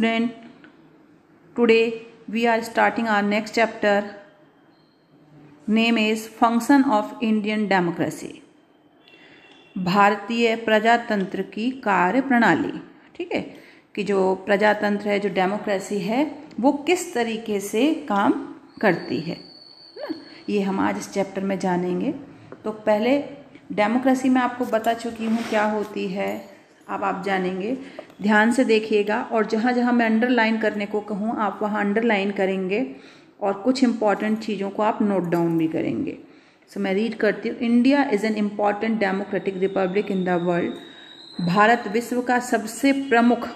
Student today we are starting our next chapter name is function of Indian democracy भारतीय प्रजातंत्र की कार्य प्रणाली ठीक है कि जो प्रजातंत्र है जो डेमोक्रेसी है वो किस तरीके से काम करती है ना ये हम आज इस चैप्टर में जानेंगे तो पहले डेमोक्रेसी में आपको बता चुकी हूँ क्या होती है अब आप जानेंगे ध्यान से देखिएगा और जहाँ जहाँ मैं अंडरलाइन करने को कहूँ आप वहाँ अंडरलाइन करेंगे और कुछ इंपॉर्टेंट चीज़ों को आप नोट डाउन भी करेंगे सो so, मैं रीड करती हूँ India is an important democratic republic in the world Bharat विश्व का सबसे प्रमुख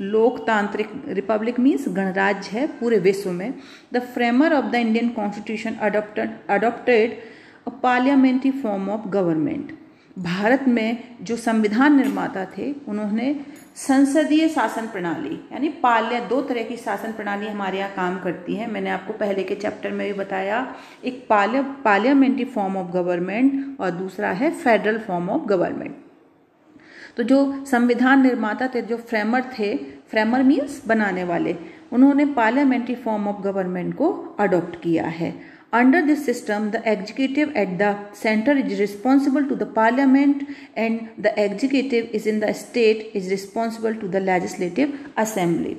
लोकतांत्रिक रिपब्लिक मीन्स गणराज्य है पूरे विश्व में the framer of the Indian constitution adopted a parliamentary form of government Bharat में जो संविधान निर्माता थे उन्होंने संसदीय शासन प्रणाली यानी पाल्य दो तरह की शासन प्रणाली हमारे यहाँ काम करती है मैंने आपको पहले के चैप्टर में भी बताया एक पाल्य पार्लियामेंट्री फॉर्म ऑफ गवर्नमेंट और दूसरा है फेडरल फॉर्म ऑफ गवर्नमेंट तो जो संविधान निर्माता थे जो फ्रेमर थे फ्रेमर मीन्स बनाने वाले उन्होंने पार्लियामेंट्री फॉर्म ऑफ गवर्नमेंट को अडॉप्ट किया है Under this system, the executive at the center is responsible to the parliament and the executive is in the state is responsible to the legislative assembly.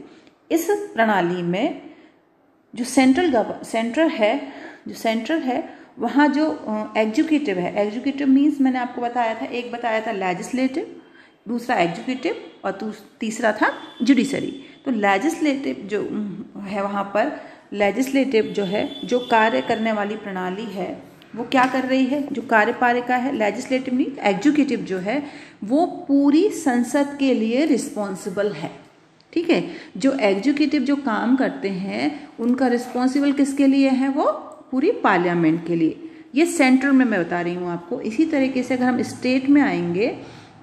इस प्रणाली में जो central centre है जो central है वहाँ जो एग्जीक्यूटिव है एग्जीक्यूटिव मींस मैंने आपको बताया था एक बताया था लेजिस्लेटिव दूसरा एग्जीक्यूटिव और तीसरा था जुडिशरी तो लेजिस्लेटिव जो है वहाँ पर लेजिस्लेटिव जो है जो कार्य करने वाली प्रणाली है वो क्या कर रही है जो कार्यपालिका है लेजिस्लेटिव नहीं एग्जीक्यूटिव जो है वो पूरी संसद के लिए रिस्पॉन्सिबल है ठीक है जो एग्जीक्यूटिव जो काम करते हैं उनका रिस्पॉन्सिबल किसके लिए है वो पूरी पार्लियामेंट के लिए ये सेंट्रल में मैं बता रही हूँ आपको इसी तरीके से अगर हम स्टेट में आएंगे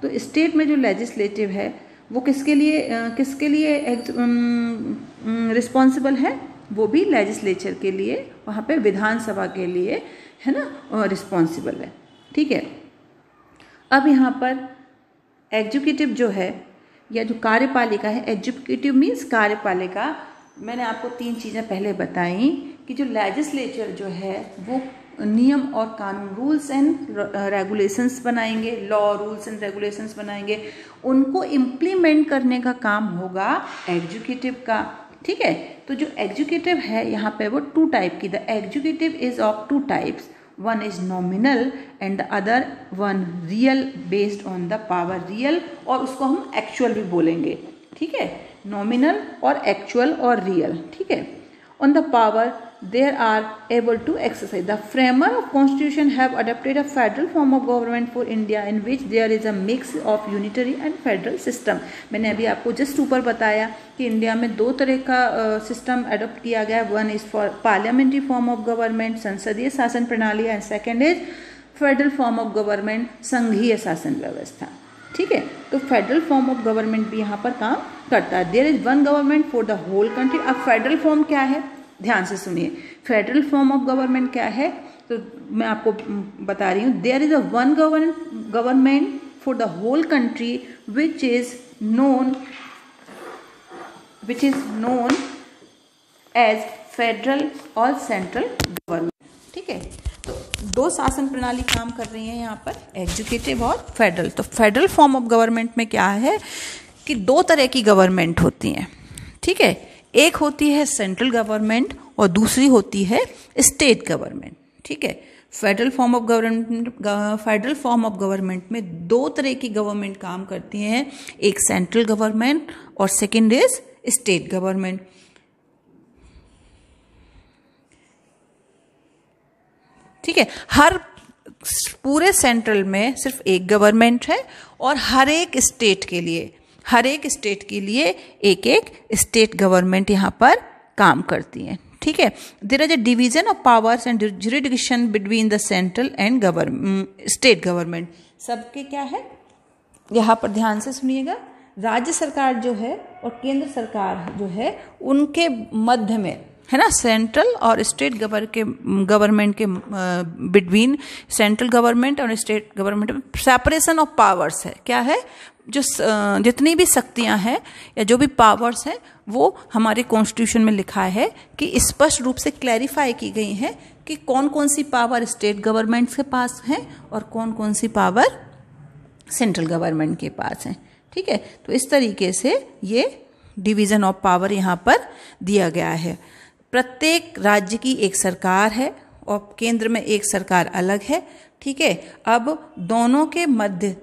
तो स्टेट में जो लेजिस्लेटिव है वो किसके लिए किसके लिए रिस्पॉन्सिबल है वो भी लेजिस्लेचर के लिए वहाँ पे विधानसभा के लिए है ना रिस्पॉन्सिबल है ठीक है अब यहाँ पर एग्जीक्यूटिव जो है या जो कार्यपालिका है एग्जीक्यूटिव मीन्स कार्यपालिका मैंने आपको तीन चीज़ें पहले बताई कि जो लेजिस्लेचर जो है वो नियम और कानून रूल्स एंड रेगुलेशंस बनाएंगे लॉ रूल्स एंड रेगुलेशंस बनाएंगे उनको इम्प्लीमेंट करने का काम होगा एग्जीक्यूटिव का ठीक है तो जो एग्जीक्यूटिव है यहाँ पे वो टू टाइप की the executive is of two types one is nominal and the other one real based on the power real और उसको हम एक्चुअल भी बोलेंगे ठीक है नॉमिनल और एक्चुअल और रियल ठीक है on the power there are able to exercise the framer of constitution have adopted a federal form of government for India in which there is a mix of unitary and federal system मैंने अभी आपको just ऊपर बताया कि India में दो तरह का सिस्टम uh, अडोप्ट किया गया one is for parliamentary form of government संसदीय शासन प्रणाली and second is federal form of government संघीय शासन व्यवस्था ठीक है तो फेडरल फॉर्म ऑफ गवर्नमेंट भी यहाँ पर काम करता है there is one government for the whole country अब फेडरल फॉर्म क्या है ध्यान से सुनिए फेडरल फॉर्म ऑफ गवर्नमेंट क्या है तो मैं आपको बता रही हूँ there is a one govern government for the whole country which is known which is known as federal और सेंट्रल गवर्नमेंट ठीक है तो दो शासन प्रणाली काम कर रही है यहाँ पर एग्जीक्यूटिव और फेडरल तो फेडरल फॉर्म ऑफ गवर्नमेंट में क्या है कि दो तरह की गवर्नमेंट होती हैं ठीक है एक होती है सेंट्रल गवर्नमेंट और दूसरी होती है स्टेट गवर्नमेंट ठीक है federal form of government federal form of government में दो तरह की गवर्नमेंट काम करती हैं एक सेंट्रल गवर्नमेंट और सेकेंड इज स्टेट गवर्नमेंट ठीक है हर पूरे सेंट्रल में सिर्फ एक गवर्नमेंट है और हर एक स्टेट के लिए हर एक स्टेट के लिए एक एक स्टेट गवर्नमेंट यहाँ पर काम करती है ठीक है there is a division of powers and jurisdiction between the central and government state government सबके क्या है यहाँ पर ध्यान से सुनिएगा राज्य सरकार जो है और केंद्र सरकार जो है उनके मध्य में है ना सेंट्रल और स्टेट गवर के गवर्नमेंट के बिटवीन सेंट्रल गवर्नमेंट और स्टेट गवर्नमेंट में सेपरेशन ऑफ पावर्स है क्या है जो जितनी भी शक्तियां हैं या जो भी पावर्स हैं वो हमारे कॉन्स्टिट्यूशन में लिखा है कि स्पष्ट रूप से क्लैरिफाई की गई है कि कौन कौन सी पावर स्टेट गवर्नमेंट्स के पास हैं और कौन कौन सी पावर सेंट्रल गवर्नमेंट के पास हैं ठीक है तो इस तरीके से ये डिवीज़न ऑफ पावर यहाँ पर दिया गया है प्रत्येक राज्य की एक सरकार है और केंद्र में एक सरकार अलग है ठीक है अब दोनों के मध्य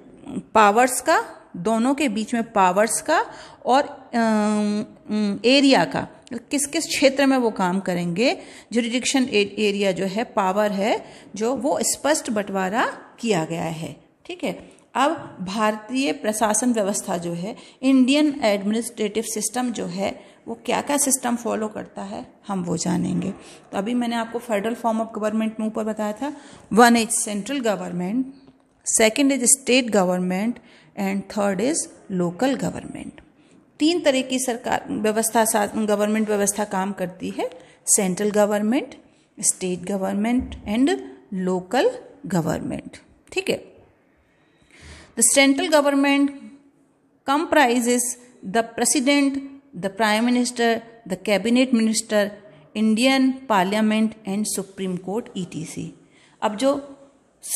पावर्स का दोनों के बीच में पावर्स का और एरिया का किस किस क्षेत्र में वो काम करेंगे जुरिडिक्शन एरिया जो है पावर है जो वो स्पष्ट बंटवारा किया गया है ठीक है अब भारतीय प्रशासन व्यवस्था जो है इंडियन एडमिनिस्ट्रेटिव सिस्टम जो है वो क्या क्या सिस्टम फॉलो करता है हम वो जानेंगे तो अभी मैंने आपको फेडरल फॉर्म ऑफ गवर्नमेंट में ऊपर बताया था one is central government second is state government and third is local government तीन तरह की सरकार व्यवस्था गवर्नमेंट व्यवस्था काम करती है central government state government and local government ठीक है the central government president the prime minister the cabinet minister Indian parliament and supreme court E T C अब जो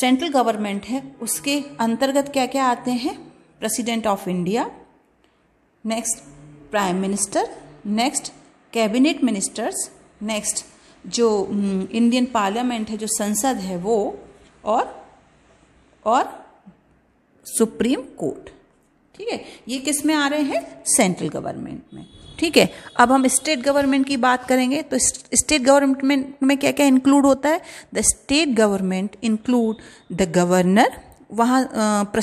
सेंट्रल गवर्नमेंट है उसके अंतर्गत क्या क्या आते हैं president of India next prime minister next cabinet ministers next जो इंडियन mm, पार्लियामेंट है जो संसद है वो और और सुप्रीम कोर्ट ठीक है ये किस में आ रहे हैं सेंट्रल गवर्नमेंट में ठीक है अब हम स्टेट गवर्नमेंट की बात करेंगे तो स्टेट गवर्नमेंट में क्या क्या इंक्लूड होता है the state government include the governor वहाँ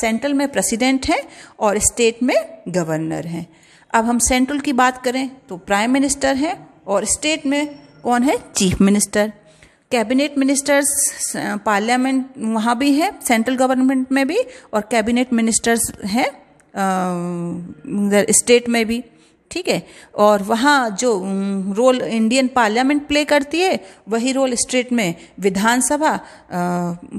सेंट्रल में प्रेसिडेंट हैं और स्टेट में गवर्नर हैं अब हम सेंट्रल की बात करें तो प्राइम मिनिस्टर हैं और स्टेट में कौन है chief minister cabinet ministers parliament वहाँ भी है सेंट्रल गवर्नमेंट में भी और कैबिनेट मिनिस्टर्स हैं स्टेट में भी ठीक है और वहाँ जो रोल इंडियन पार्लियामेंट प्ले करती है वही रोल स्टेट में विधानसभा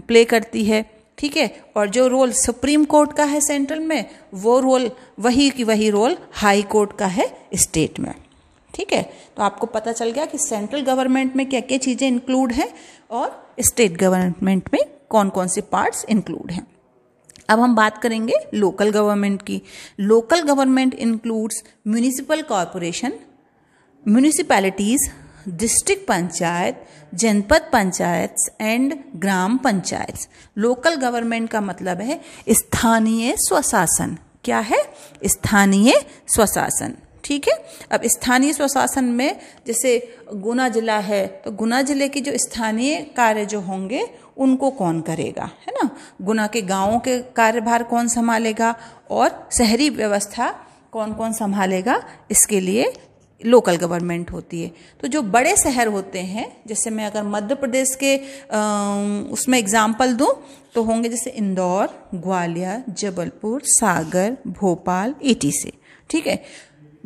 प्ले करती है ठीक है और जो रोल सुप्रीम कोर्ट का है सेंट्रल में वो रोल वही की वही रोल हाई कोर्ट का है स्टेट में ठीक है तो आपको पता चल गया कि सेंट्रल गवर्नमेंट में क्या क्या चीज़ें इंक्लूड हैं और स्टेट गवर्नमेंट में कौन कौन से पार्ट्स इंक्लूड हैं अब हम बात करेंगे लोकल गवर्नमेंट की local government includes municipal corporation municipalities district panchayat Janpad panchayat and gram panchayat local government का मतलब है स्थानीय स्वशासन क्या है स्थानीय स्वशासन ठीक है अब स्थानीय स्वशासन में जैसे गुना जिला है तो गुना जिले के जो स्थानीय कार्य जो होंगे उनको कौन करेगा है ना गुना के गांवों के कार्यभार कौन संभालेगा और शहरी व्यवस्था कौन कौन संभालेगा इसके लिए लोकल गवर्नमेंट होती है तो जो बड़े शहर होते हैं जैसे मैं अगर मध्य प्रदेश के आ, उसमें एग्जाम्पल दूँ तो होंगे जैसे इंदौर ग्वालियर जबलपुर सागर भोपाल एटी से ठीक है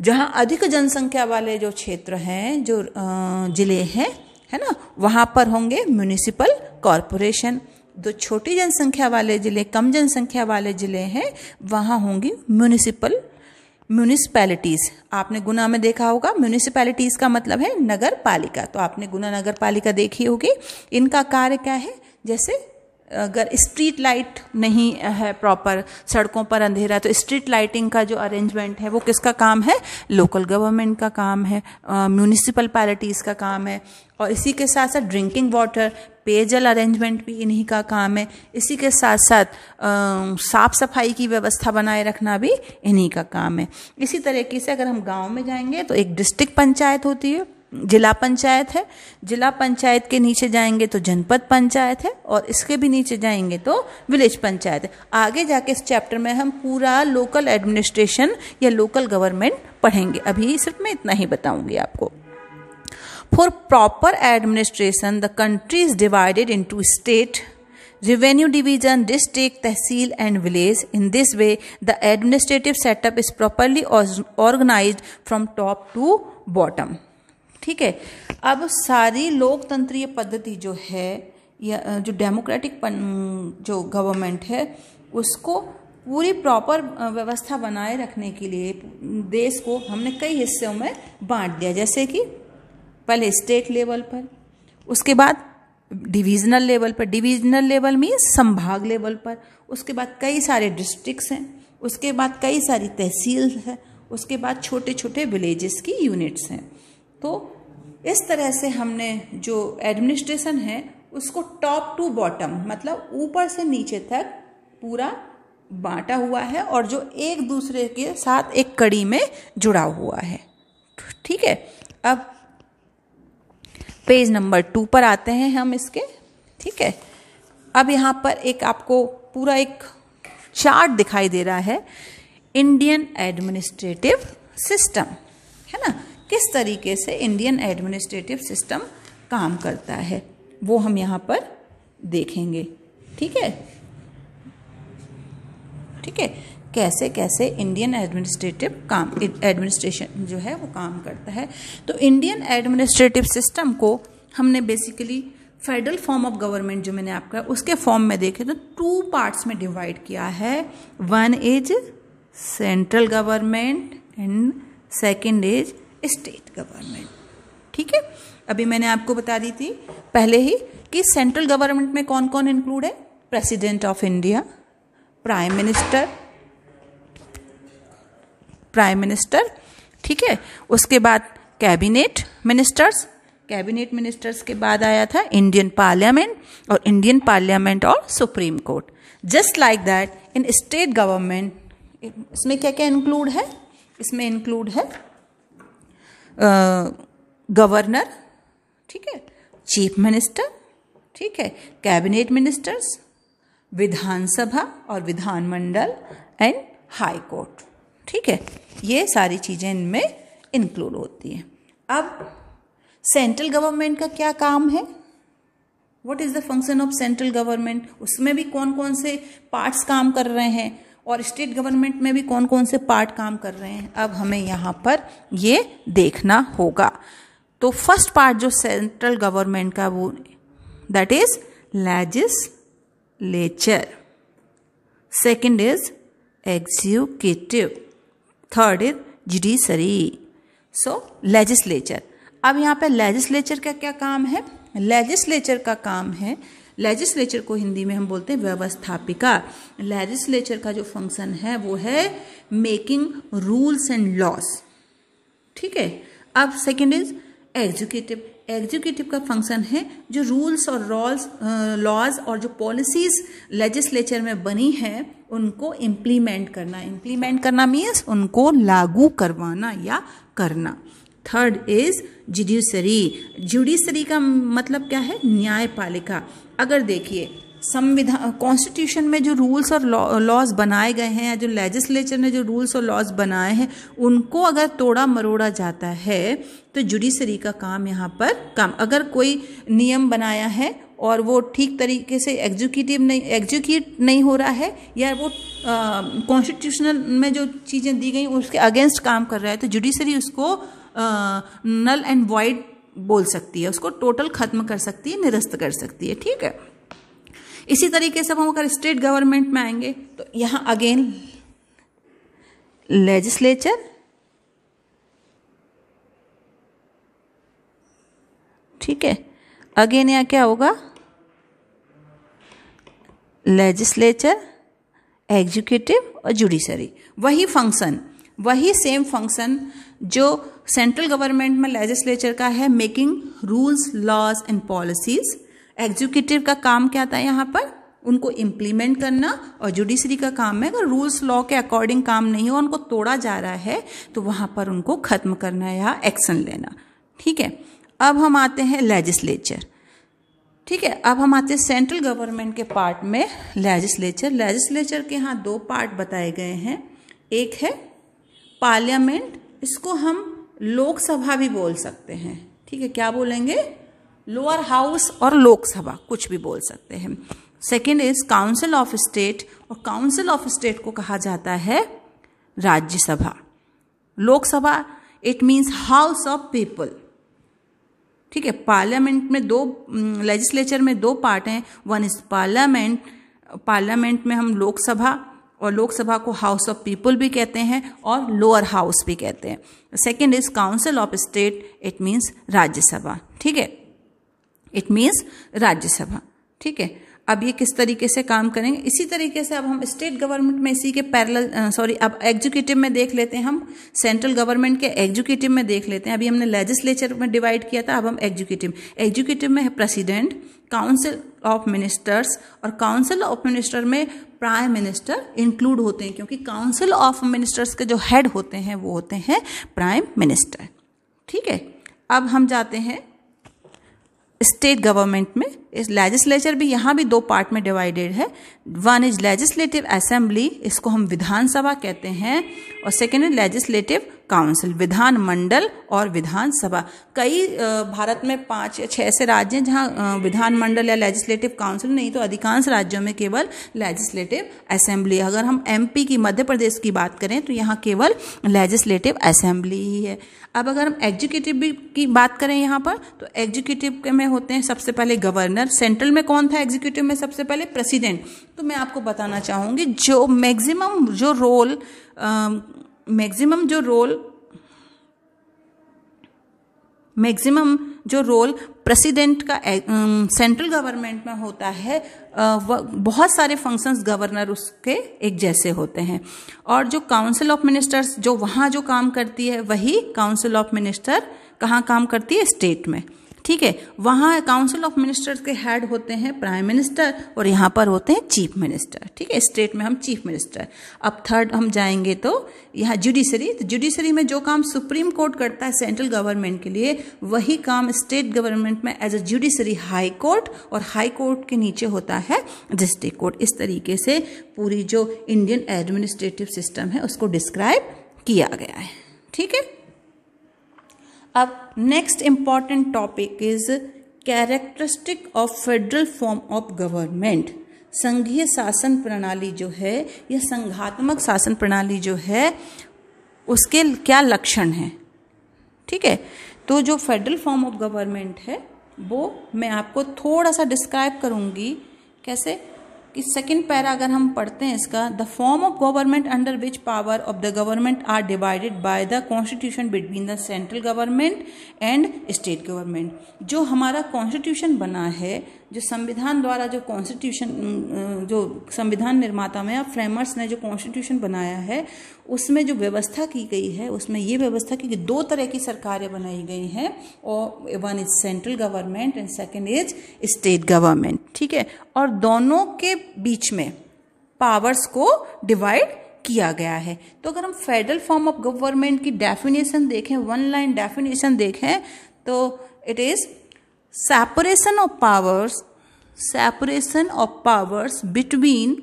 जहाँ अधिक जनसंख्या वाले जो क्षेत्र हैं जो ज़िले हैं है ना वहाँ पर होंगे म्यूनिसिपल कॉरपोरेशन जो छोटी जनसंख्या वाले ज़िले कम जनसंख्या वाले ज़िले हैं वहाँ होंगी म्यूनिसिपल म्यूनिसपैलिटीज़ आपने गुना में देखा होगा म्यूनिसपैलिटीज़ का मतलब है नगर पालिका तो आपने गुना नगर पालिका देखी होगी इनका कार्य क्या है जैसे अगर स्ट्रीट लाइट नहीं है प्रॉपर सड़कों पर अंधेरा तो स्ट्रीट लाइटिंग का जो अरेंजमेंट है वो किसका काम है लोकल गवर्नमेंट का काम है म्यूनिसिपल पैलिटीज़ का काम है और इसी के साथ साथ ड्रिंकिंग वाटर पेयजल अरेंजमेंट भी इन्हीं का काम है इसी के साथ साथ साफ सफाई की व्यवस्था बनाए रखना भी इन्हीं का काम है इसी तरीके से अगर हम गांव में जाएंगे तो एक डिस्ट्रिक्ट पंचायत होती है जिला पंचायत है जिला पंचायत के नीचे जाएंगे तो जनपद पंचायत है और इसके भी नीचे जाएंगे तो विलेज पंचायत है आगे जाके इस चैप्टर में हम पूरा लोकल एडमिनिस्ट्रेशन या लोकल गवर्नमेंट पढ़ेंगे अभी सिर्फ मैं इतना ही बताऊंगी आपको for proper administration the country is divided into state revenue division district tehsil and village in this way the administrative setup is properly organise from top to bottom ठीक है अब सारी लोकतंत्रीय पद्धति जो है या जो डेमोक्रेटिक जो गवर्नमेंट है उसको पूरी प्रॉपर व्यवस्था बनाए रखने के लिए देश को हमने कई हिस्सों में बांट दिया जैसे कि पहले स्टेट लेवल पर उसके बाद डिवीजनल लेवल पर डिवीजनल लेवल मीन्स संभाग लेवल पर उसके बाद कई सारे डिस्ट्रिक्ट्स हैं उसके बाद कई सारी तहसील हैं उसके बाद छोटे छोटे विलेजेस की यूनिट्स हैं तो इस तरह से हमने जो एडमिनिस्ट्रेशन है उसको टॉप टू बॉटम मतलब ऊपर से नीचे तक पूरा बांटा हुआ है और जो एक दूसरे के साथ एक कड़ी में जुड़ा हुआ है ठीक है अब पेज नंबर टू पर आते हैं हम इसके ठीक है अब यहाँ पर एक आपको पूरा एक चार्ट दिखाई दे रहा है इंडियन एडमिनिस्ट्रेटिव सिस्टम है ना किस तरीके से इंडियन एडमिनिस्ट्रेटिव सिस्टम काम करता है वो हम यहाँ पर देखेंगे ठीक है ठीक है कैसे कैसे इंडियन एडमिनिस्ट्रेटिव काम एडमिनिस्ट्रेशन जो है वो काम करता है तो इंडियन एडमिनिस्ट्रेटिव सिस्टम को हमने basically federal form of government जो मैंने आपका उसके फॉर्म में देखे तो टू पार्ट्स में डिवाइड किया है one is central government and second is state government ठीक है अभी मैंने आपको बता दी थी पहले ही कि सेंट्रल गवर्नमेंट में कौन कौन इंक्लूड है president of India prime minister prime minister ठीक है उसके बाद कैबिनेट मिनिस्टर्स कैबिनेट मिनिस्टर्स के बाद आया था इंडियन पार्लियामेंट और इंडियन पार्लियामेंट और supreme court just like that in state government इसमें क्या क्या इंक्लूड है इसमें इंक्लूड है गवर्नर ठीक है चीफ मिनिस्टर ठीक है कैबिनेट मिनिस्टर्स विधानसभा और विधानमंडल एंड हाई कोर्ट ठीक है ये सारी चीज़ें इनमें इंक्लूड होती हैं अब सेंट्रल गवर्नमेंट का क्या काम है what is the function of central government उसमें भी कौन कौन से पार्ट्स काम कर रहे हैं और स्टेट गवर्नमेंट में भी कौन कौन से पार्ट काम कर रहे हैं अब हमें यहाँ पर ये देखना होगा तो फर्स्ट पार्ट जो सेंट्रल गवर्नमेंट का वो that is legislature second is executive third is judiciary so legislature अब यहाँ पे लेजिस्लेचर का क्या काम है लेजिस्लेचर का काम है लेजिस्लेचर को हिंदी में हम बोलते हैं व्यवस्थापिका लेजिस्लेचर का जो फंक्शन है वो है मेकिंग रूल्स एंड लॉस ठीक है अब सेकेंड इज एग्जीक्यूटिव एग्जीक्यूटिव का फंक्शन है जो रूल्स और रॉल्स लॉज और जो पॉलिसीज लेजिस्लेचर में बनी है उनको इम्प्लीमेंट करना इम्प्लीमेंट करना मीन्स उनको लागू करवाना या करना थर्ड इज जुडिशरी जुडिशरी का मतलब क्या है न्यायपालिका अगर देखिए संविधान कॉन्स्टिट्यूशन में जो रूल्स और लॉज बनाए गए हैं या जो लेजिस्लेचर ने जो रूल्स और लॉज बनाए हैं उनको अगर तोड़ा मरोड़ा जाता है तो जुडिशरी का काम यहाँ पर काम अगर कोई नियम बनाया है और वो ठीक तरीके से एग्जीक्यूटिव नहीं एग्जीक्यूट नहीं हो रहा है या वो कॉन्स्टिट्यूशनल में जो चीज़ें दी गई उसके अगेंस्ट काम कर रहा है तो जुडिशरी उसको नल एंड वाइड बोल सकती है उसको टोटल खत्म कर सकती है निरस्त कर सकती है ठीक है इसी तरीके से हम अगर स्टेट गवर्नमेंट में आएंगे तो यहां अगेन लेजिस्लेचर ठीक है अगेन यहां क्या होगा लेजिस्लेचर एग्जीक्यूटिव और जुडिशरी वही फंक्शन वही सेम फंक्शन जो सेंट्रल गवर्नमेंट में लेजिस्लेचर का है making rules laws and policies executive का काम क्या आता है यहाँ पर उनको इम्प्लीमेंट करना और जुडिशरी का काम है अगर रूल्स लॉ के अकॉर्डिंग काम नहीं हो उनको तोड़ा जा रहा है तो वहां पर उनको ख़त्म करना या एक्शन लेना ठीक है अब हम आते हैं लेजिस्लेचर ठीक है अब हम आते हैं सेंट्रल गवर्नमेंट के पार्ट में लेजिस्लेचर लेजिस्लेचर के यहाँ दो पार्ट बताए गए हैं एक है पार्लियामेंट इसको हम लोकसभा भी बोल सकते हैं ठीक है क्या बोलेंगे लोअर हाउस और लोकसभा कुछ भी बोल सकते हैं second is council of state और काउंसिल ऑफ स्टेट को कहा जाता है Rajya Sabha Lok Sabha it means house of people ठीक है पार्लियामेंट में दो लेजिस्लेचर में दो पार्ट हैं वन इज पार्लियामेंट पार्लियामेंट में हम लोकसभा और लोकसभा को हाउस ऑफ पीपल भी कहते हैं और लोअर हाउस भी कहते हैं second is council of state it means Rajya Sabha ठीक है इट मीन्स राज्यसभा ठीक है अब ये किस तरीके से काम करेंगे इसी तरीके से अब हम स्टेट गवर्नमेंट में इसी के पैरल सॉरी अब एग्जीक्यूटिव में देख लेते हैं हम सेंट्रल गवर्नमेंट के एग्जीक्यूटिव में देख लेते हैं अभी हमने लेजिस्लेचर में डिवाइड किया था अब हम एग्जीक्यूटिव एग्जीक्यूटिव में है प्रेसिडेंट काउंसिल ऑफ मिनिस्टर्स और काउंसिल ऑफ मिनिस्टर में प्राइम मिनिस्टर इंक्लूड होते हैं क्योंकि काउंसिल ऑफ मिनिस्टर्स के जो हेड होते हैं वो होते हैं प्राइम मिनिस्टर ठीक है अब हम जाते हैं स्टेट गवर्नमेंट में इस लेजिस्लेचर भी यहाँ भी दो पार्ट में डिवाइडेड है वन इज लेजिस्लेटिव असेंबली इसको हम विधानसभा कहते हैं और सेकेंड इज लेजिस्लेटिव काउंसिल विधान मंडल और विधानसभा कई भारत में पांच या छह ऐसे राज्य हैं जहाँ विधानमंडल या लेजिस्लेटिव काउंसिल नहीं तो अधिकांश राज्यों में केवल लेजिस्लेटिव असेंबली अगर हम एमपी की मध्य प्रदेश की बात करें तो यहाँ केवल लेजिस्लेटिव असेंबली ही है अब अगर हम एग्जीक्यूटिव की बात करें यहाँ पर तो एग्जीक्यूटिव में होते हैं सबसे पहले गवर्नर गवर्नर सेंट्रल में कौन था एग्जीक्यूटिव में सबसे पहले प्रेसिडेंट तो मैं आपको बताना चाहूंगी जो मैक्सिमम जो रोल मैक्सिमम जो रोल मैक्सिमम जो रोल प्रेसिडेंट का सेंट्रल गवर्नमेंट में होता है बहुत सारे फंक्शंस गवर्नर उसके एक जैसे होते हैं और जो काउंसिल ऑफ मिनिस्टर्स जो वहाँ जो काम करती है वही काउंसिल ऑफ मिनिस्टर कहाँ काम करती है स्टेट में ठीक है वहाँ काउंसिल ऑफ मिनिस्टर्स के हेड होते हैं प्राइम मिनिस्टर और यहाँ पर होते हैं चीफ मिनिस्टर ठीक है स्टेट में हम चीफ मिनिस्टर अब थर्ड हम जाएंगे तो यहाँ जुडिशरी तो जुडिशरी में जो काम सुप्रीम कोर्ट करता है सेंट्रल गवर्नमेंट के लिए वही काम स्टेट गवर्नमेंट में as a judiciary high court और हाई कोर्ट के नीचे होता है डिस्ट्रिक्ट कोर्ट इस तरीके से पूरी जो इंडियन एडमिनिस्ट्रेटिव सिस्टम है उसको डिस्क्राइब किया गया है ठीक है अब next important topic is characteristic of federal form of government संघीय शासन प्रणाली जो है या संघात्मक शासन प्रणाली जो है उसके क्या लक्षण हैं ठीक है तो जो फेडरल फॉर्म ऑफ गवर्नमेंट है वो मैं आपको थोड़ा सा डिस्क्राइब करूँगी कैसे इस सेकंड पैरा अगर हम पढ़ते हैं इसका the form of government under which power of the government are divided by the constitution between the central government and state government जो हमारा कॉन्स्टिट्यूशन बना है जो संविधान द्वारा जो कॉन्स्टिट्यूशन जो संविधान निर्माता में अब फ्रेमर्स ने जो कॉन्स्टिट्यूशन बनाया है उसमें जो व्यवस्था की गई है उसमें ये व्यवस्था की कि दो तरह की सरकारें बनाई गई हैं और one is central government and second is state government ठीक है और दोनों के बीच में पावर्स को डिवाइड किया गया है तो अगर हम फेडरल फॉर्म ऑफ गवर्नमेंट की डेफिनेशन देखें वन लाइन डेफिनेशन देखें तो it is separation of powers separation of powers between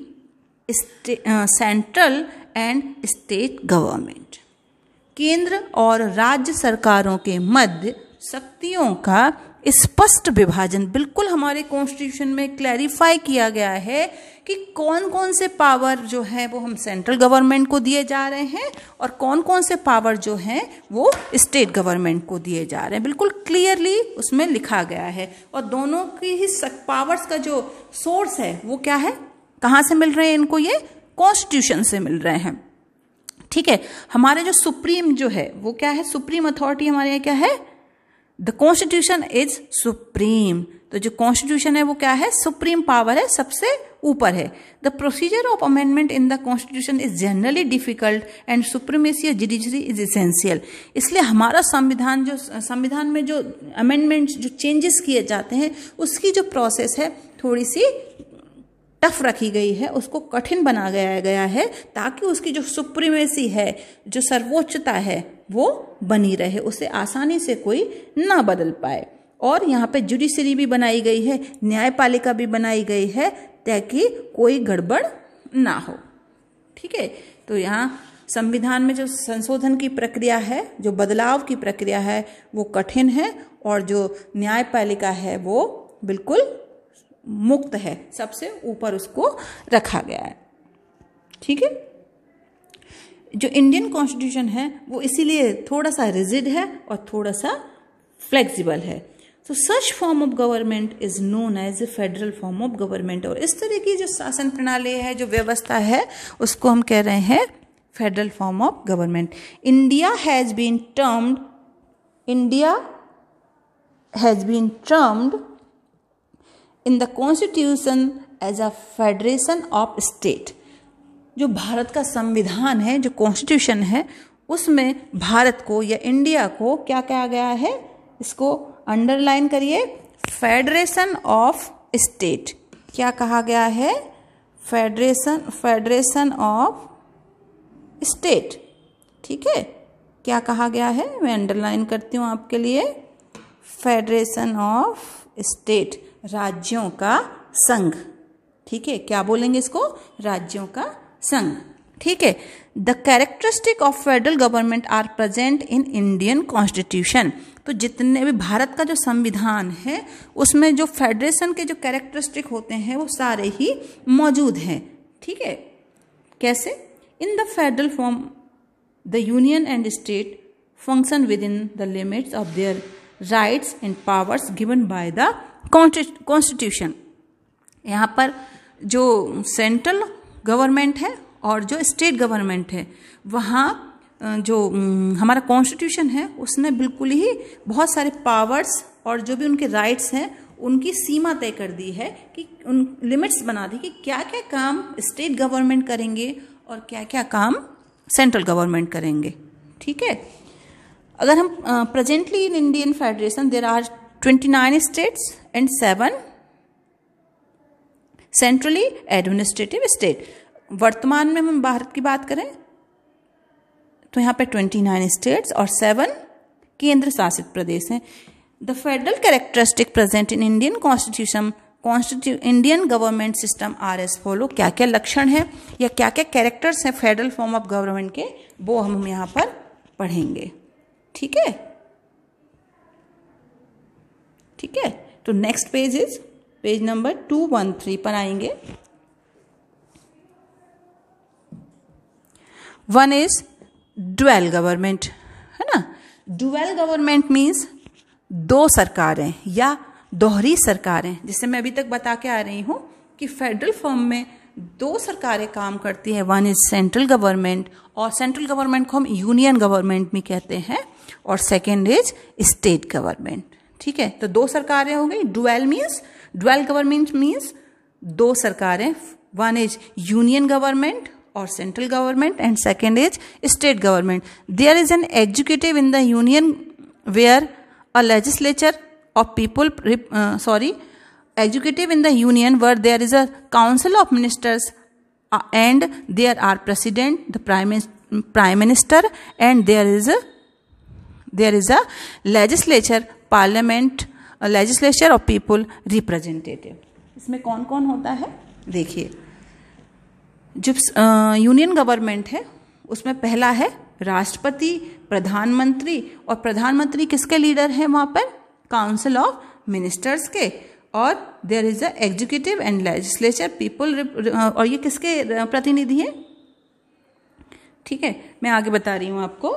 central and state government केंद्र और राज्य सरकारों के मध्य शक्तियों का स्पष्ट विभाजन बिल्कुल हमारे कॉन्स्टिट्यूशन में क्लैरिफाई किया गया है कि कौन कौन से पावर जो है वो हम सेंट्रल गवर्नमेंट को दिए जा रहे हैं और कौन कौन से पावर जो हैं वो स्टेट गवर्नमेंट को दिए जा रहे हैं बिल्कुल क्लियरली उसमें लिखा गया है और दोनों की ही पावर्स का जो सोर्स है वो क्या है कहाँ से मिल रहे हैं इनको ये कॉन्स्टिट्यूशन से मिल रहे हैं ठीक है हमारे जो सुप्रीम जो है वो क्या है सुप्रीम अथॉरिटी हमारे यहाँ क्या है द कॉन्स्टिट्यूशन इज सुप्रीम तो जो कॉन्स्टिट्यूशन है वो क्या है सुप्रीम पावर है सबसे ऊपर है the procedure of amendment in the constitution is generally difficult and supremacy judiciary is essential इसलिए हमारा संविधान जो संविधान में जो अमेंडमेंट जो चेंजेस किए जाते हैं उसकी जो प्रोसेस है थोड़ी सी टफ रखी गई है उसको कठिन बना गया गया है ताकि उसकी जो सुप्रीमेसी है जो सर्वोच्चता है वो बनी रहे उसे आसानी से कोई ना बदल पाए और यहाँ पे जुडिशरी भी बनाई गई है न्यायपालिका भी बनाई गई है ताकि कोई गड़बड़ ना हो ठीक है तो यहाँ संविधान में जो संशोधन की प्रक्रिया है जो बदलाव की प्रक्रिया है वो कठिन है और जो न्यायपालिका है वो बिल्कुल मुक्त है सबसे ऊपर उसको रखा गया है ठीक है जो इंडियन कॉन्स्टिट्यूशन है वो इसीलिए थोड़ा सा रिजिड है और थोड़ा सा फ्लेक्सिबल है तो such form of government is known as a federal form of government और इस तरह की जो शासन प्रणाली है जो व्यवस्था है उसको हम कह रहे हैं federal form of government India has been termed India has been termed in the constitution as a federation of state जो भारत का संविधान है जो कॉन्स्टिट्यूशन है उसमें भारत को या इंडिया को क्या कहा गया है इसको अंडरलाइन करिए फेडरेशन ऑफ स्टेट क्या कहा गया है फेडरेशन फेडरेशन ऑफ स्टेट ठीक है क्या कहा गया है मैं अंडरलाइन करती हूँ आपके लिए फेडरेशन ऑफ स्टेट राज्यों का संघ ठीक है क्या बोलेंगे इसको राज्यों का संघ ठीक है the characteristic of federal government are present in Indian constitution तो जितने भी भारत का जो संविधान है उसमें जो फेडरेशन के जो कैरेक्टरिस्टिक होते हैं वो सारे ही मौजूद हैं ठीक है कैसे in the federal form the union and state function within the limits of their rights and powers given by the constitution यहाँ पर जो सेंट्रल गवर्नमेंट है और जो स्टेट गवर्नमेंट है वहाँ जो हमारा कॉन्स्टिट्यूशन है उसने बिल्कुल ही बहुत सारे पावर्स और जो भी उनके राइट्स हैं उनकी सीमा तय कर दी है कि उन लिमिट्स बना दी कि क्या क्या काम स्टेट गवर्नमेंट करेंगे और क्या क्या काम सेंट्रल गवर्नमेंट करेंगे ठीक है अगर हम presently in Indian federation there are 29 states and 7 centrally administrative state वर्तमान में हम भारत की बात करें तो यहां पे 29 स्टेट्स और 7 केंद्र शासित प्रदेश हैं the federal characteristic present in Indian constitution कॉन्स्टिट्यू Indian government system are as follow क्या क्या लक्षण हैं या क्या क्या कैरेक्टर्स हैं फेडरल फॉर्म ऑफ गवर्नमेंट के वो हम यहाँ पर पढ़ेंगे ठीक है ठीक है तो next page is page number two one three पर आएंगे वन इज डुअल गवर्नमेंट है ना डुअल गवर्नमेंट मीन्स दो सरकारें या दोहरी सरकारें जिसे मैं अभी तक बता के आ रही हूं कि फेडरल फॉर्म में दो सरकारें काम करती है वन इज सेंट्रल गवर्नमेंट और सेंट्रल गवर्नमेंट को हम यूनियन गवर्नमेंट भी कहते हैं और सेकेंड इज स्टेट गवर्नमेंट ठीक है तो दो सरकारें हो गई dual means dual government means दो सरकारें वन इज यूनियन गवर्नमेंट और central government and second is state government there is an executive in the union where a legislature of people sorry executive in the union where there is a council of ministers and there are president the prime prime minister and there is there is a legislature parliament legislature और people representative इसमें कौन कौन होता है देखिए जो union government है उसमें पहला है राष्ट्रपति प्रधानमंत्री और प्रधानमंत्री किसके लीडर हैं वहाँ पर काउंसिल ऑफ मिनिस्टर्स के और there is a executive and legislature people और ये किसके प्रतिनिधि हैं ठीक है मैं आगे बता रही हूँ आपको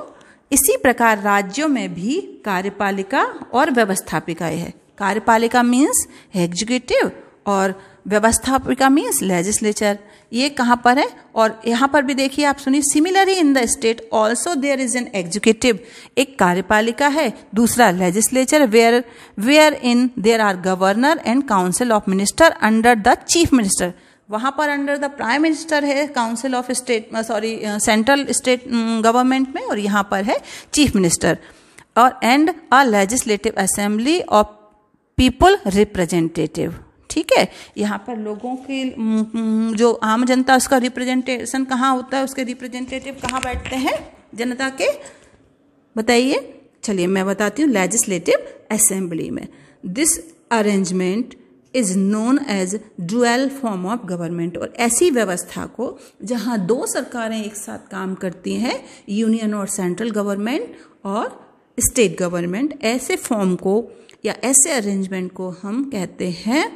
इसी प्रकार राज्यों में भी कार्यपालिका और व्यवस्थापिकाएं है कार्यपालिका मीन्स एग्जीक्यूटिव और व्यवस्थापिका मीन्स लेजिस्लेचर ये कहाँ पर है और यहाँ पर भी देखिए आप सुनिए similarly in the state also there is an executive एक कार्यपालिका है दूसरा legislature where where in there are governor and council of minister under the chief minister वहाँ पर अंडर द प्राइम मिनिस्टर है council of state sorry central state government में और यहाँ पर है चीफ मिनिस्टर और and a legislative assembly of people representative ठीक है यहाँ पर लोगों की um, um, जो आम जनता उसका रिप्रेजेंटेशन कहाँ होता है उसके रिप्रेजेंटेटिव कहाँ बैठते हैं जनता के बताइए चलिए मैं बताती हूँ लेजिस्लेटिव असेंबली में this arrangement is known as dual form of government और ऐसी व्यवस्था को जहां दो सरकारें एक साथ काम करती हैं यूनियन और सेंट्रल गवर्नमेंट और स्टेट गवर्नमेंट ऐसे फॉर्म को या ऐसे अरेंजमेंट को हम कहते हैं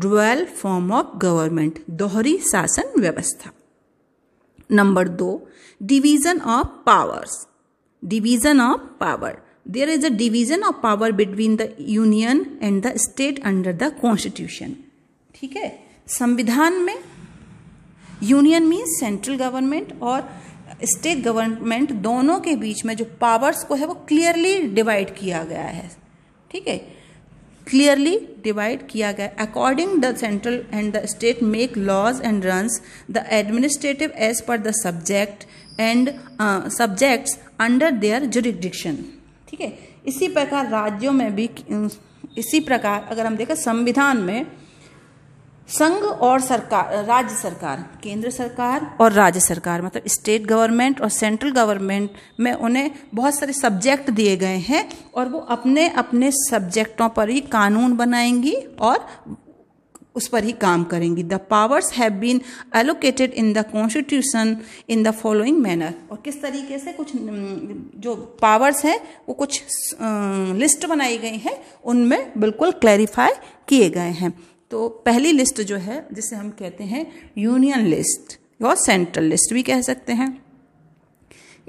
डुअल फॉर्म ऑफ गवर्नमेंट दोहरी शासन व्यवस्था नंबर दो division of powers division of power there is a division of power between the union and the state under the constitution ठीक है संविधान में यूनियन मीन्स सेंट्रल गवर्नमेंट और स्टेट गवर्नमेंट दोनों के बीच में जो पावर्स को है वो क्लियरली डिवाइड किया गया है ठीक है क्लियरली डिवाइड किया गया according the central and the state make laws and runs the administrative as per the subject and subjects under their jurisdiction ठीक है इसी प्रकार राज्यों में भी इसी प्रकार अगर हम देखें संविधान में संघ और सरकार राज्य सरकार केंद्र सरकार और राज्य सरकार मतलब स्टेट गवर्नमेंट और सेंट्रल गवर्नमेंट में उन्हें बहुत सारे सब्जेक्ट दिए गए हैं और वो अपने अपने सब्जेक्टों पर ही कानून बनाएंगी और उस पर ही काम करेंगी the powers have been allocated in the constitution in the following manner और किस तरीके से कुछ जो पावर्स हैं वो कुछ लिस्ट बनाई गई हैं उनमें बिल्कुल क्लैरिफाई किए गए हैं तो पहली लिस्ट जो है जिसे हम कहते हैं यूनियन लिस्ट और सेंट्रल लिस्ट भी कह सकते हैं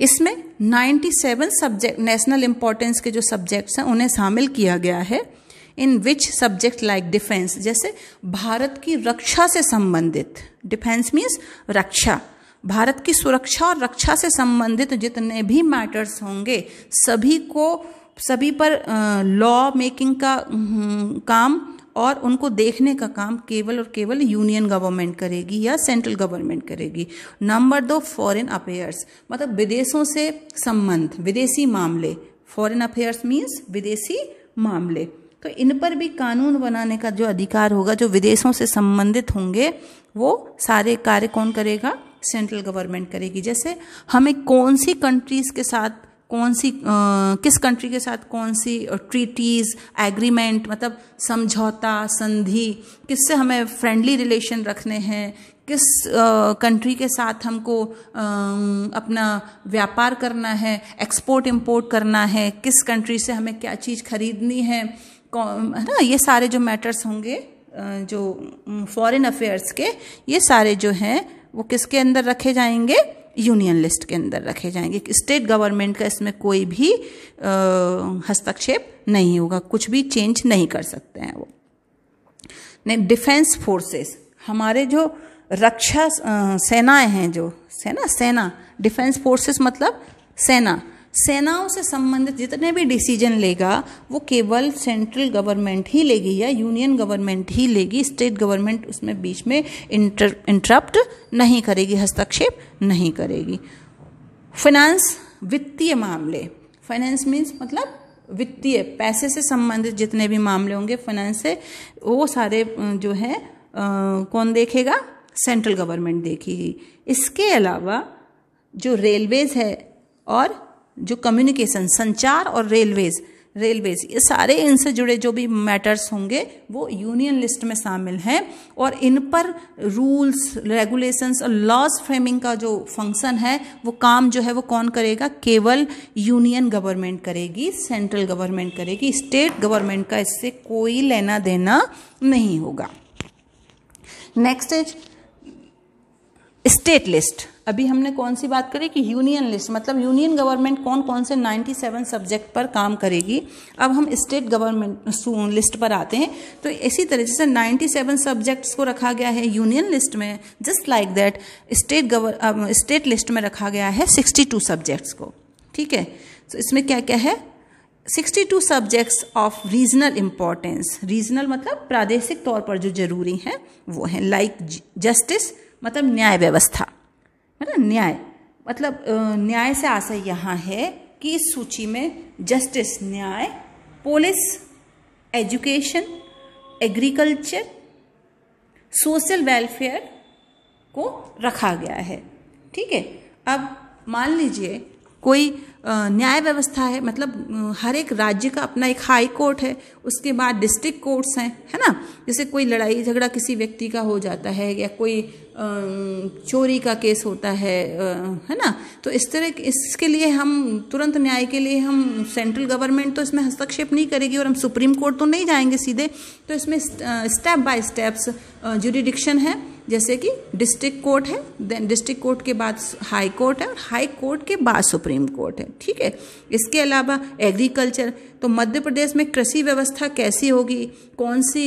इसमें 97 सब्जेक्ट नेशनल इंपॉर्टेंस के जो सब्जेक्ट्स हैं उन्हें शामिल किया गया है in which subject like defence जैसे भारत की रक्षा से संबंधित डिफेंस मीन्स रक्षा भारत की सुरक्षा और रक्षा से संबंधित जितने भी मैटर्स होंगे सभी को सभी पर लॉ मेकिंग का हम्म, काम और उनको देखने का काम केवल और केवल यूनियन गवर्नमेंट करेगी या सेंट्रल गवर्नमेंट करेगी नंबर दो फॉरेन अफेयर्स मतलब विदेशों से संबंध विदेशी मामले फॉरेन अफेयर्स मीन्स विदेशी मामले तो इन पर भी कानून बनाने का जो अधिकार होगा जो विदेशों से संबंधित होंगे वो सारे कार्य कौन करेगा सेंट्रल गवर्नमेंट करेगी जैसे हमें कौन सी कंट्रीज़ के साथ कौन सी आ, किस कंट्री के साथ कौन सी ट्रीटीज़ एग्रीमेंट मतलब समझौता संधि किससे हमें फ्रेंडली रिलेशन रखने हैं किस कंट्री के साथ हमको आ, अपना व्यापार करना है एक्सपोर्ट इंपोर्ट करना है किस कंट्री से हमें क्या चीज़ खरीदनी है है ना ये सारे जो मैटर्स होंगे जो फॉरेन अफेयर्स के ये सारे जो हैं वो किसके अंदर रखे जाएंगे यूनियन लिस्ट के अंदर रखे जाएंगे स्टेट गवर्नमेंट का इसमें कोई भी हस्तक्षेप नहीं होगा कुछ भी चेंज नहीं कर सकते हैं वो डिफेंस फोर्सेस हमारे जो रक्षा सेनाएं हैं जो सेना सेना डिफेंस फोर्सेस मतलब सेना सेनाओं से संबंधित जितने भी डिसीजन लेगा वो केवल सेंट्रल गवर्नमेंट ही लेगी या यूनियन गवर्नमेंट ही लेगी स्टेट गवर्नमेंट उसमें बीच में इंटर इंटरप्ट नहीं करेगी हस्तक्षेप नहीं करेगी फाइनेंस वित्तीय मामले फाइनेंस मीन्स मतलब वित्तीय पैसे से संबंधित जितने भी मामले होंगे फाइनेंस से वो सारे जो है आ, कौन देखेगा सेंट्रल गवर्नमेंट देखेगी इसके अलावा जो रेलवेज़ है और जो कम्युनिकेशन संचार और रेलवेज़ रेलवेज ये सारे इनसे जुड़े जो भी मैटर्स होंगे वो यूनियन लिस्ट में शामिल हैं और इन पर रूल्स रेगुलेशंस और लॉज फ्रेमिंग का जो फंक्शन है वो काम जो है वो कौन करेगा केवल यूनियन गवर्नमेंट करेगी सेंट्रल गवर्नमेंट करेगी स्टेट गवर्नमेंट का इससे कोई लेना देना नहीं होगा नेक्स्ट इज स्टेट लिस्ट अभी हमने कौन सी बात करी कि यूनियन लिस्ट मतलब यूनियन गवर्नमेंट कौन कौन से 97 सब्जेक्ट पर काम करेगी अब हम स्टेट गवर्नमेंट लिस्ट पर आते हैं तो इसी तरह से 97 सब्जेक्ट्स को रखा गया है यूनियन लिस्ट में just like that state gov state list में रखा गया है 62 सब्जेक्ट्स को ठीक है तो इसमें क्या क्या है 62 subjects of regional importance regional मतलब प्रादेशिक तौर पर जो जरूरी हैं वो हैं लाइक जस्टिस मतलब न्याय व्यवस्था मतलब न्याय मतलब न्याय से आशय यहाँ है कि इस सूची में जस्टिस न्याय police education agriculture social welfare को रखा गया है ठीक है अब मान लीजिए कोई न्याय व्यवस्था है मतलब हर एक राज्य का अपना एक हाई कोर्ट है उसके बाद डिस्ट्रिक्ट कोर्ट्स हैं है ना जैसे कोई लड़ाई झगड़ा किसी व्यक्ति का हो जाता है या कोई चोरी का केस होता है है ना तो इस तरह इसके लिए हम तुरंत न्याय के लिए हम सेंट्रल गवर्नमेंट तो इसमें हस्तक्षेप नहीं करेगी और हम सुप्रीम कोर्ट तो नहीं जाएंगे सीधे तो इसमें स्टेप बाय स्टेप्स जुडिडिक्शन है जैसे कि डिस्ट्रिक्ट कोर्ट है देन डिस्ट्रिक्ट कोर्ट के बाद हाई कोर्ट है और हाई कोर्ट के बाद सुप्रीम कोर्ट है ठीक है इसके अलावा एग्रीकल्चर तो मध्य प्रदेश में कृषि व्यवस्था कैसी होगी कौन सी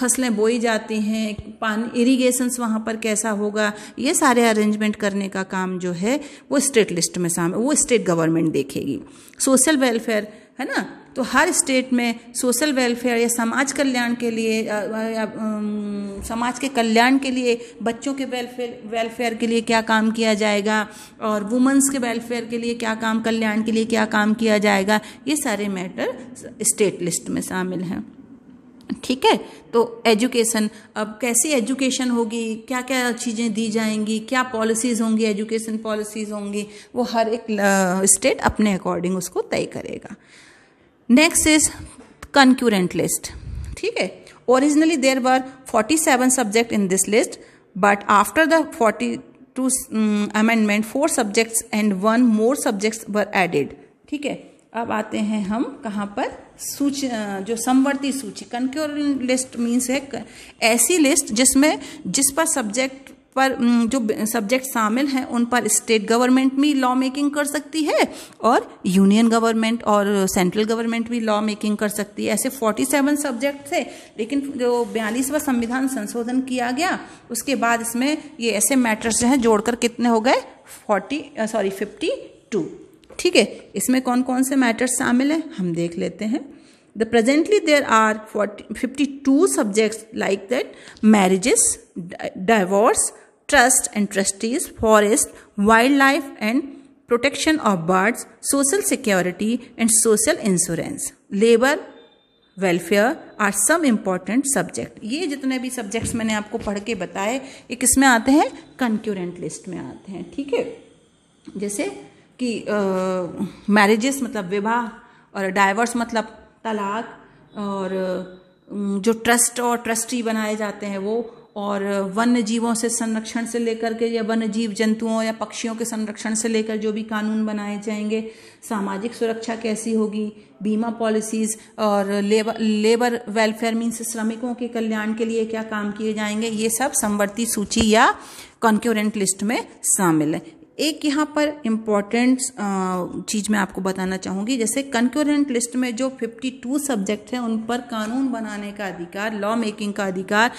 फसलें बोई जाती हैं पानी इरीगेशन वहाँ पर कैसा होगा ये सारे अरेंजमेंट करने का काम जो है वो स्टेट लिस्ट में सामने वो स्टेट गवर्नमेंट देखेगी सोशल वेलफेयर है ना तो हर स्टेट में सोशल वेलफेयर या समाज कल्याण के लिए आ, आ, आ, समाज के कल्याण के लिए बच्चों के वेलफेयर वेलफेयर के लिए क्या काम किया जाएगा और वुमेंस के वेलफेयर के लिए क्या काम कल्याण के लिए क्या काम किया जाएगा ये सारे मैटर स्टेट लिस्ट में शामिल हैं ठीक है तो एजुकेशन अब कैसी एजुकेशन होगी क्या क्या चीज़ें दी जाएंगी क्या पॉलिसीज़ होंगी एजुकेशन पॉलिसीज़ होंगी वो हर एक स्टेट अपने अकॉर्डिंग उसको तय करेगा नेक्स्ट इज कंक्यूरेंट लिस्ट ठीक है originally there were 47 subject in this list but after the 42 amendment four subjects and one more subjects were added ठीक है अब आते हैं हम कहाँ पर सूची जो संवर्ती सूची कंक्योरेंट लिस्ट मीन्स है ऐसी लिस्ट जिसमें जिस पर सब्जेक्ट पर जो सब्जेक्ट शामिल हैं उन पर स्टेट गवर्नमेंट भी लॉ मेकिंग कर सकती है और यूनियन गवर्नमेंट और सेंट्रल गवर्नमेंट भी लॉ मेकिंग कर सकती है ऐसे 47 सब्जेक्ट थे लेकिन जो बयालीसवा संविधान संशोधन किया गया उसके बाद इसमें ये ऐसे मैटर्स जो हैं जोड़कर कितने हो गए फोर्टी सॉरी फिफ्टी टू ठीक है इसमें कौन कौन से मैटर्स शामिल हैं हम देख लेते हैं the presently there are forty fifty two subjects like that marriages divorce and trustees forest wild life and protection of birds social security and social insurance labour welfare are some important subject ये जितने भी subjects मैंने आपको पढ़ के बताए ये किस में आते हैं कंक्यूरेंट लिस्ट में आते हैं ठीक है जैसे कि मैरिजेस मतलब विवाह और डाइवर्स मतलब तलाक और जो ट्रस्ट और ट्रस्टी बनाए जाते हैं वो और वन्य जीवों से संरक्षण से लेकर के या वन्य जीव जंतुओं या पक्षियों के संरक्षण से लेकर जो भी कानून बनाए जाएंगे सामाजिक सुरक्षा कैसी होगी बीमा पॉलिसीज़ और लेबर लेबर वेलफेयर मीन्स श्रमिकों के कल्याण के लिए क्या काम किए जाएंगे ये सब संवर्ती सूची या कॉन्क्योरेंट लिस्ट में शामिल है एक यहाँ पर इम्पॉर्टेंट चीज़ मैं आपको बताना चाहूँगी जैसे कंक्योरेंट लिस्ट में जो 52 सब्जेक्ट हैं उन पर कानून बनाने का अधिकार लॉ मेकिंग का अधिकार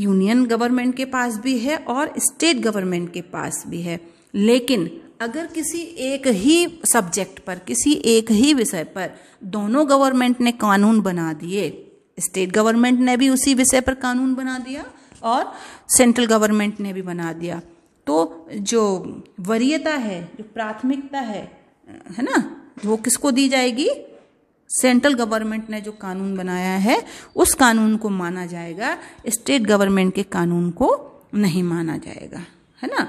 यूनियन गवर्नमेंट के पास भी है और स्टेट गवर्नमेंट के पास भी है लेकिन अगर किसी एक ही सब्जेक्ट पर किसी एक ही विषय पर दोनों गवर्नमेंट ने कानून बना दिए स्टेट गवर्नमेंट ने भी उसी विषय पर कानून बना दिया और सेंट्रल गवर्नमेंट ने भी बना दिया तो जो वरीयता है जो प्राथमिकता है है ना वो किसको दी जाएगी सेंट्रल गवर्नमेंट ने जो कानून बनाया है उस कानून को माना जाएगा स्टेट गवर्नमेंट के कानून को नहीं माना जाएगा है ना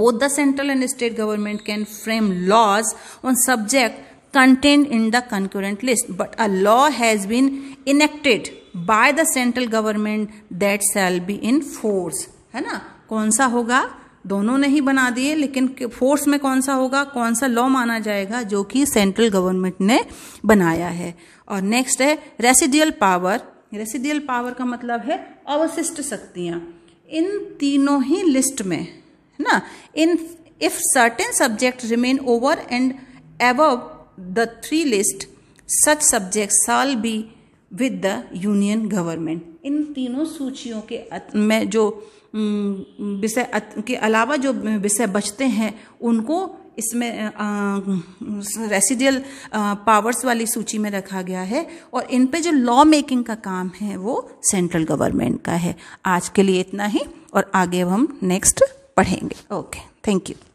both the central and state government can frame laws on subject content in the concurrent list but a law has been enacted by the central government that shall be in force है ना कौन सा होगा दोनों ने ही बना दिए लेकिन फोर्स में कौन सा होगा कौन सा लॉ माना जाएगा जो कि सेंट्रल गवर्नमेंट ने बनाया है और नेक्स्ट है रेसिडियल पावर रेसिडियल पावर का मतलब है अवशिष्ट शक्तियाँ इन तीनों ही लिस्ट में है ना in if certain subject remain over and above the three list such subject shall be with the union government इन तीनों सूचियों के में जो विषय के अलावा जो विषय बचते हैं उनको इसमें रेसिडियल पावर्स वाली सूची में रखा गया है और इन पे जो लॉ मेकिंग का काम है वो सेंट्रल गवर्नमेंट का है आज के लिए इतना ही और आगे हम नेक्स्ट पढ़ेंगे ओके थैंक यू